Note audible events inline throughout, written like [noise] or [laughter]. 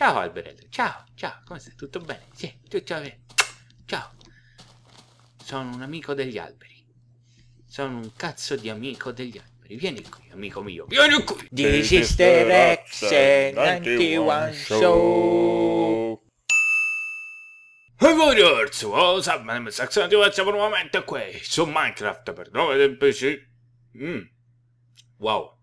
Ciao Alberello, ciao, ciao, come stai? Tutto bene? Sì, tutto bene. Ciao. Sono un amico degli alberi. Sono un cazzo di amico degli alberi. Vieni qui, amico mio. Vieni qui. This is the Rex 91 Show. E voi orso, oh, Saxon, ti faccio per un momento qui, su Minecraft per 9 del PC. Mm. Wow.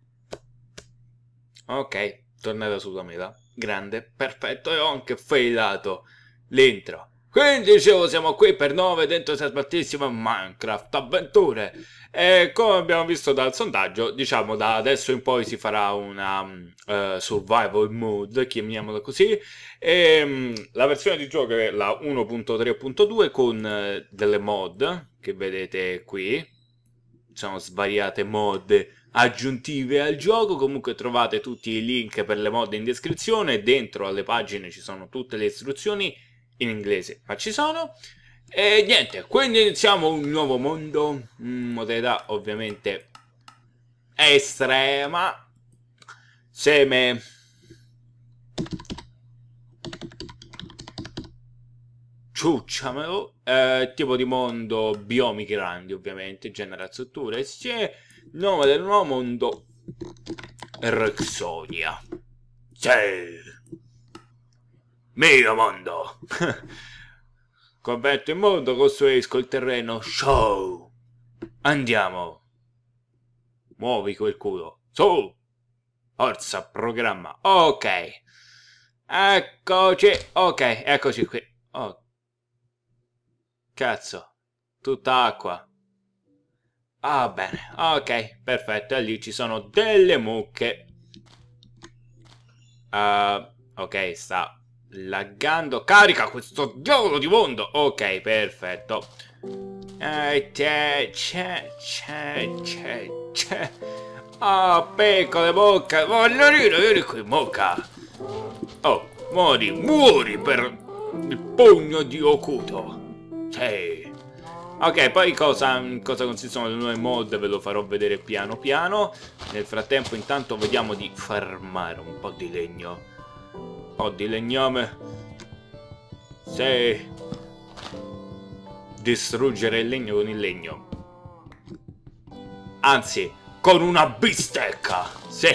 Ok, tornate su da me, Grande, perfetto, e ho anche failato l'intro. Quindi dicevo, siamo qui per 9 dentro questa smartissima Minecraft avventure. E come abbiamo visto dal sondaggio, diciamo da adesso in poi si farà una uh, survival mode, chiamiamola così. E, um, la versione di gioco è la 1.3.2 con uh, delle mod che vedete qui. Sono svariate mod aggiuntive al gioco comunque trovate tutti i link per le mod in descrizione dentro alle pagine ci sono tutte le istruzioni in inglese ma ci sono e niente quindi iniziamo un nuovo mondo mm, modalità ovviamente estrema seme ciucciamelo eh, tipo di mondo biomi grandi ovviamente generazione tutture nome del nuovo mondo Rexonia. Sì. Mio mondo. [laughs] Converto il mondo, costruisco il terreno. Show. Andiamo. Muovi quel culo. Su. Forza, programma. Ok. Eccoci. Ok, eccoci qui. Oh. Cazzo. Tutta acqua. Ah bene, ah, ok, perfetto, e lì ci sono delle mucche. Uh, ok, sta laggando. Carica questo diavolo di mondo! Ok, perfetto. Eh, c'è, c'è, c'è, c'è, c'è. Ah, oh, pecore, Voglio rire, vieni qui, mucca. Oh, muori, muori per il pugno di Okuto. Sì. Ok, poi cosa, cosa consistono le nuove mod ve lo farò vedere piano piano. Nel frattempo intanto vediamo di farmare un po' di legno. Un po' di legname. Sì. Distruggere il legno con il legno. Anzi, con una bistecca. Sì.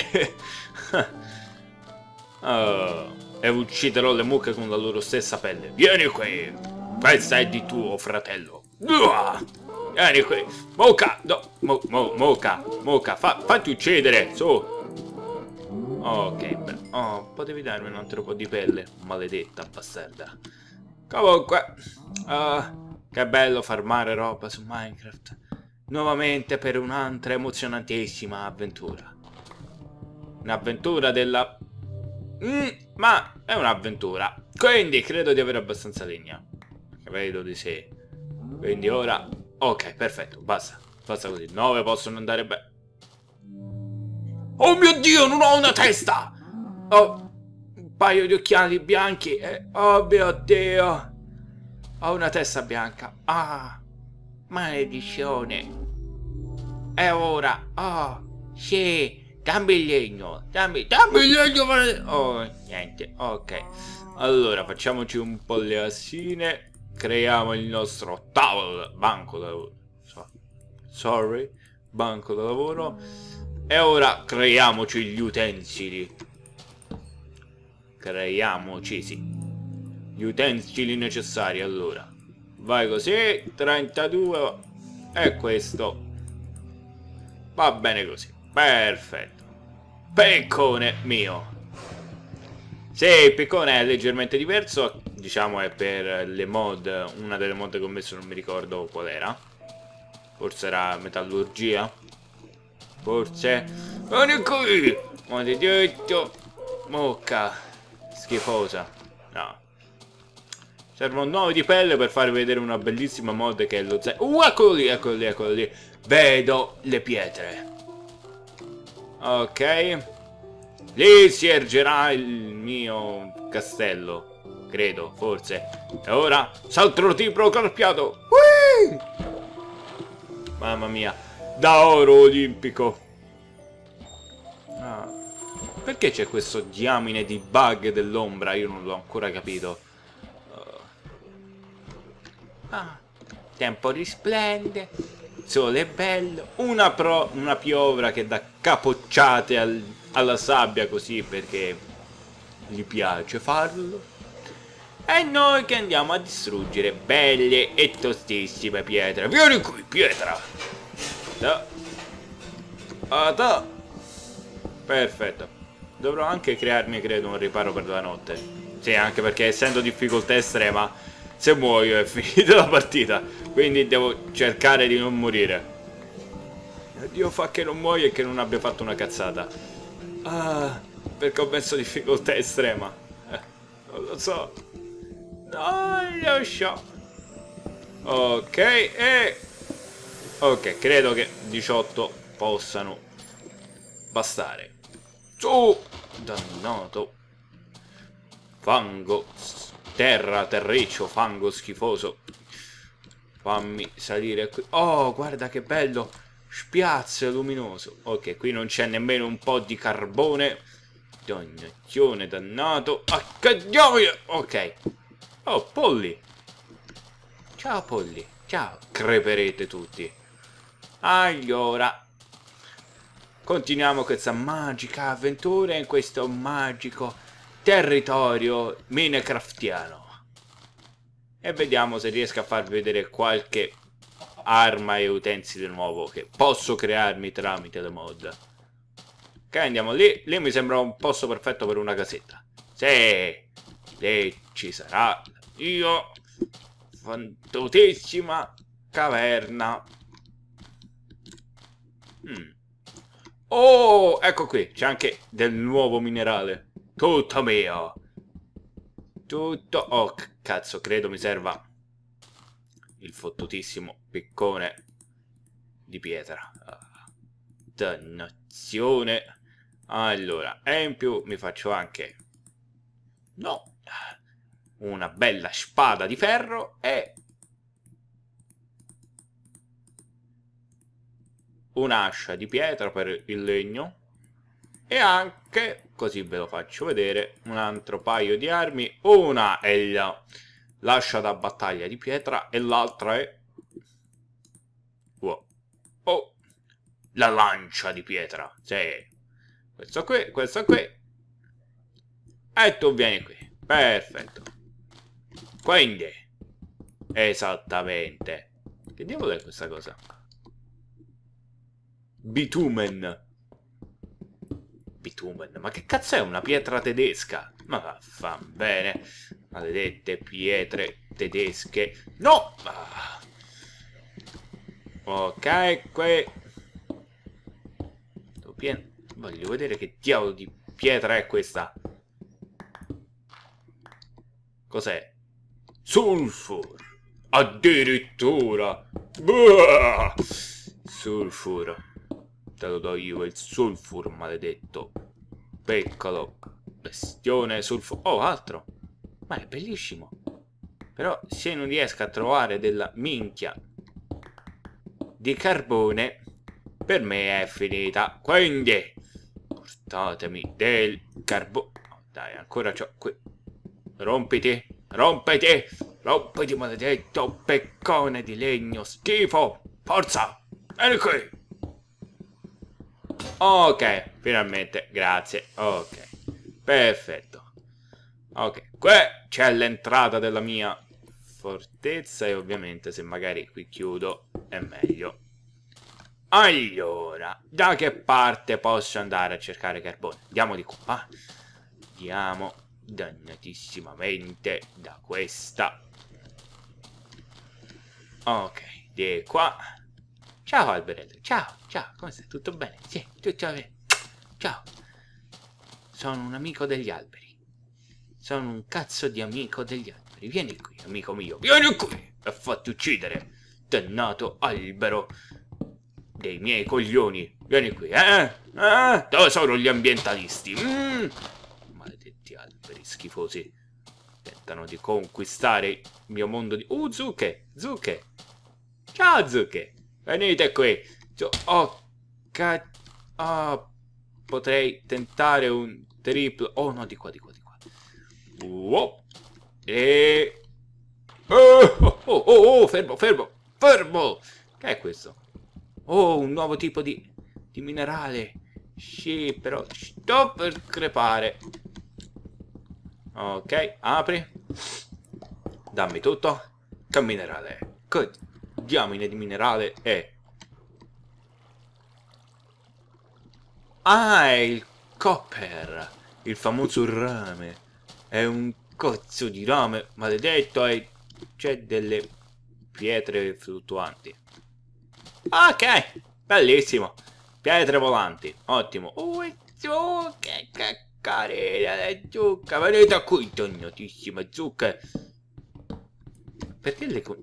[laughs] oh. E ucciderò le mucche con la loro stessa pelle. Vieni qui. Questa è di tuo fratello. Vieni qui. Moca, no, mo, mo, moca, moca, fa, fatti uccidere, su. Ok, oh, potevi darmi un altro po' di pelle, maledetta bastarda. Comunque, uh, che bello farmare roba su Minecraft. Nuovamente per un'altra emozionantissima avventura. Un'avventura della... Mm, ma è un'avventura. Quindi credo di avere abbastanza legna. Credo di sì. Quindi ora... Ok, perfetto, basta. Basta così. 9 possono andare bene. Oh mio Dio, non ho una testa! Ho un paio di occhiali bianchi e... Oh mio Dio! Ho una testa bianca. Ah, maledizione. E ora. Oh, sì. Dammi il legno, dammi, dammi il legno! Oh, niente, ok. Allora, facciamoci un po' le assine creiamo il nostro tavolo, banco da lavoro, sorry, banco da lavoro, e ora creiamoci gli utensili, creiamoci, sì, gli utensili necessari, allora, vai così, 32, e questo, va bene così, perfetto, peccone mio, sì, il piccone è leggermente diverso diciamo è per le mod, una delle mod che ho messo non mi ricordo qual era. Forse era metallurgia? Forse... Vieni qui! Maledetto! Mocca! Schifosa! No. Serve un nuovo di pelle per far vedere una bellissima mod che è lo zero. Uh, eccolo lì, eccolo lì, eccolo lì. Vedo le pietre. Ok. Lì si ergerà il mio castello credo, forse. E ora, salto tiro carpiato! Ui! Mamma mia, da oro olimpico! Ah. Perché c'è questo diamine di bug dell'ombra? Io non l'ho ancora capito. Ah, ah tempo risplende, sole bello, una, pro, una piovra che dà capocciate al, alla sabbia così perché gli piace farlo. E noi che andiamo a distruggere belle e tostissime pietre. Vieni qui, pietra! Da. da. Perfetto. Dovrò anche crearmi, credo, un riparo per la notte. Sì, anche perché essendo difficoltà estrema, se muoio è [laughs] finita la partita. Quindi devo cercare di non morire. Dio fa che non muoio e che non abbia fatto una cazzata. Ah, perché ho messo difficoltà estrema. Eh, non lo so. Non lo so. Ok, e... Ok, credo che 18 possano bastare. Su! Oh, dannato. Fango. Terra, terriccio, fango schifoso. Fammi salire qui. Oh, guarda che bello. Spiazzo luminoso. Ok, qui non c'è nemmeno un po' di carbone. Dognazione, dannato. Ah, Ok, Oh, Polly! Ciao Polly, ciao! Creperete tutti! Allora, continuiamo questa magica avventura in questo magico territorio minecraftiano. E vediamo se riesco a farvi vedere qualche arma e utensile nuovo che posso crearmi tramite le mod. Ok, andiamo lì. Lì mi sembra un posto perfetto per una casetta. Sì, sì, ci sarà io ventotesima caverna. Mm. Oh, ecco qui, c'è anche del nuovo minerale. Tutto mio. Tutto... Oh, cazzo, credo mi serva il fottutissimo piccone di pietra. Ah, dannazione. Allora, e in più mi faccio anche... No, una bella spada di ferro e un'ascia di pietra per il legno e anche, così ve lo faccio vedere, un altro paio di armi, una è l'ascia da battaglia di pietra e l'altra è oh, la lancia di pietra, sì. questo qui, questo qui e tu vieni qui, perfetto quindi, esattamente. Che diavolo è questa cosa? Bitumen. Bitumen. Ma che cazzo è una pietra tedesca? Ma vaffan bene. Maledette pietre tedesche. No! Ah. Ok, qui... Voglio vedere che diavolo di pietra è questa. Cos'è? Sulfur. Addirittura. Buah! Sulfur. Te lo do io il sulfur, maledetto. Peccalo. Bestione sulfur. Oh, altro. Ma è bellissimo. Però se non riesco a trovare della minchia di carbone, per me è finita. Quindi, portatemi del carbone. Oh, dai, ancora c'ho qui. Rompiti. Rompiti! Rompiti, maledetto peccone di legno! Schifo! Forza! Vieni qui! Ok, finalmente, grazie. Ok, perfetto. Ok, qui c'è l'entrata della mia fortezza e ovviamente se magari qui chiudo è meglio. Allora, da che parte posso andare a cercare carbone? Andiamo di qua. Andiamo dannatissimamente da questa. Ok, di qua. Ciao Alberello, ciao, ciao, come stai? Tutto bene? Sì, tutto bene. Ciao. Sono un amico degli alberi. Sono un cazzo di amico degli alberi. Vieni qui, amico mio, vieni qui! E fatti uccidere, dannato albero dei miei coglioni. Vieni qui, eh? eh? Dove sono gli ambientalisti? Mm. Questi alberi schifosi tentano di conquistare il mio mondo di... Uh, zucche! Zucche! Ciao, zucche! Venite qui! Oh, ca... Oh, potrei tentare un triplo... Oh, no, di qua, di qua, di qua. Oh, e... Eh, oh, oh, oh, oh, fermo, fermo, fermo! Che è questo? Oh, un nuovo tipo di, di minerale. Sì, però... Sto per crepare. Ok, apri. Dammi tutto. Che minerale Che diamine di minerale è? Ah, è il copper. Il famoso rame. È un cozzo di rame maledetto e c'è delle pietre fluttuanti. Ok, bellissimo. Pietre volanti, ottimo. Oh, ok, ok carina la zucca, ma ne da qui, donnatissima zucca. Perché le... con...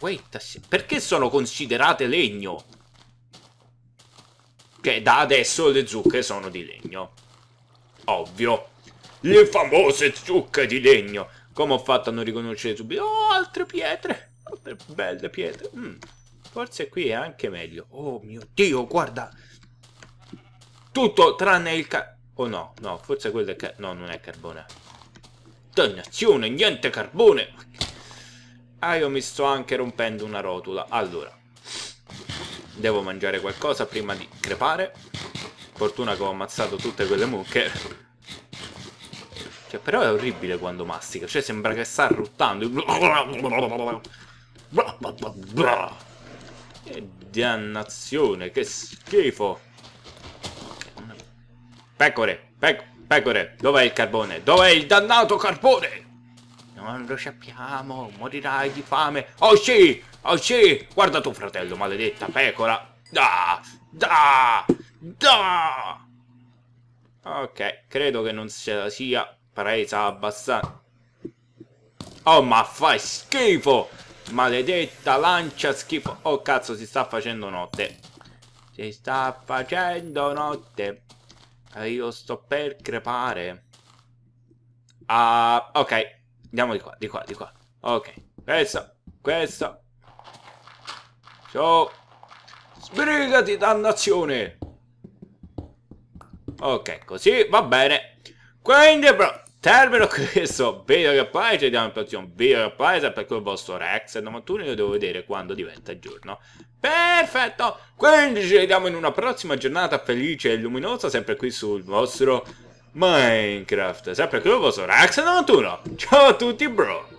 Wait, perché sono considerate legno? Che da adesso le zucche sono di legno. Ovvio. Le famose zucche di legno. Come ho fatto a non riconoscere subito? Oh, altre pietre. altre Belle pietre. Mm. Forse qui è anche meglio. Oh mio Dio, guarda. Tutto tranne il ca... O oh no, no, forse quello è carbone. No, non è carbone. Dannazione, niente carbone! Ah, io mi sto anche rompendo una rotola. Allora, devo mangiare qualcosa prima di crepare. Fortuna che ho ammazzato tutte quelle mucche. Cioè, però è orribile quando mastica. Cioè, sembra che sta ruttando. E dannazione, che schifo. Pecore, pecore. Pecore, dov'è il carbone? Dov'è il dannato carbone? Non lo sappiamo, morirai di fame. Oh sì, oh sì, guarda tuo fratello, maledetta pecora. Da, da, da. Ok, credo che non sia, sia presa abbastanza. Oh ma fai schifo, maledetta lancia schifo. Oh cazzo, si sta facendo notte. Si sta facendo notte. Eh, io sto per crepare. Ah, ok. Andiamo di qua, di qua, di qua. Ok. Questo, questo. Ciao. Sbrigati, dannazione! Ok, così va bene. Quindi, bro, Termino [laughs] questo video che reply, ci vediamo in prossimo video che reply, sempre con il vostro Rex 91, io devo vedere quando diventa giorno. Perfetto! Quindi ci vediamo in una prossima giornata felice e luminosa, sempre qui sul vostro Minecraft, sempre con il vostro Rex 91. Ciao a tutti, bro!